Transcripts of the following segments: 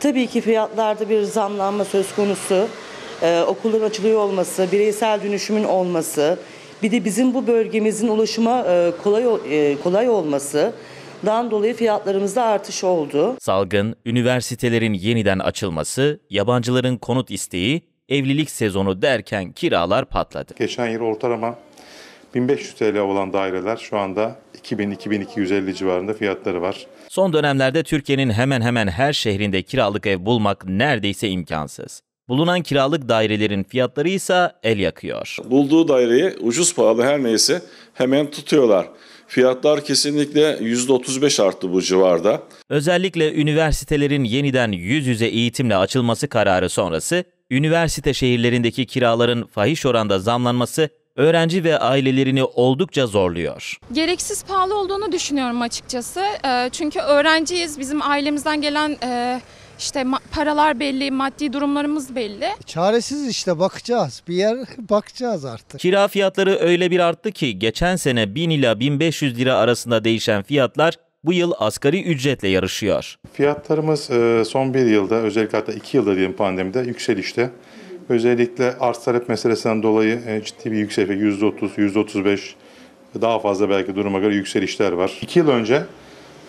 Tabii ki fiyatlarda bir zamlanma söz konusu. Ee, okulların açılıyor olması, bireysel dönüşümün olması, bir de bizim bu bölgemizin ulaşıma e, kolay e, kolay olması dan dolayı fiyatlarımızda artış oldu. Salgın, üniversitelerin yeniden açılması, yabancıların konut isteği, evlilik sezonu derken kiralar patladı. Geçen yıl ortalama 1500 TL olan daireler şu anda 2000-2250 civarında fiyatları var. Son dönemlerde Türkiye'nin hemen hemen her şehrinde kiralık ev bulmak neredeyse imkansız. Bulunan kiralık dairelerin fiyatları ise el yakıyor. Bulduğu daireyi ucuz pahalı her neyse hemen tutuyorlar. Fiyatlar kesinlikle %35 arttı bu civarda. Özellikle üniversitelerin yeniden yüz yüze eğitimle açılması kararı sonrası, üniversite şehirlerindeki kiraların fahiş oranda zamlanması öğrenci ve ailelerini oldukça zorluyor. Gereksiz pahalı olduğunu düşünüyorum açıkçası. Ee, çünkü öğrenciyiz, bizim ailemizden gelen e, işte paralar belli, maddi durumlarımız belli. E, çaresiz işte bakacağız. Bir yer bakacağız artık. Kira fiyatları öyle bir arttı ki geçen sene 1000 ila 1500 lira arasında değişen fiyatlar bu yıl asgari ücretle yarışıyor. Fiyatlarımız e, son bir yılda özellikle hatta iki yılda diyelim pandemide yükselişte. Özellikle arz talep meselesinden dolayı e, ciddi bir yükselme, %30, %35 daha fazla belki duruma göre yükselişler var. 2 yıl önce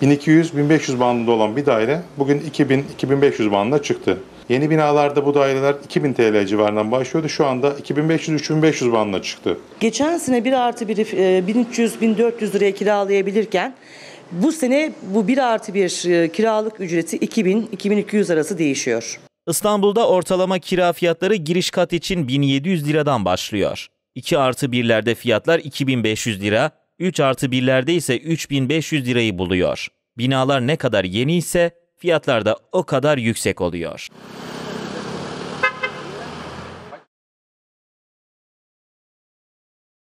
1200-1500 bandında olan bir daire bugün 2000-2500 bandına çıktı. Yeni binalarda bu daireler 2000 TL civarından başlıyordu. Şu anda 2500-3500 bandına çıktı. Geçen sene 1 artı 1 1300-1400 e, liraya kiralayabilirken bu sene bu 1 artı 1 e, kiralık ücreti 2000-2200 arası değişiyor. İstanbul'da ortalama kira fiyatları giriş kat için 1700 liradan başlıyor. 2 artı 1'lerde fiyatlar 2500 lira, 3 artı 1'lerde ise 3500 lirayı buluyor. Binalar ne kadar yeni ise fiyatlar da o kadar yüksek oluyor.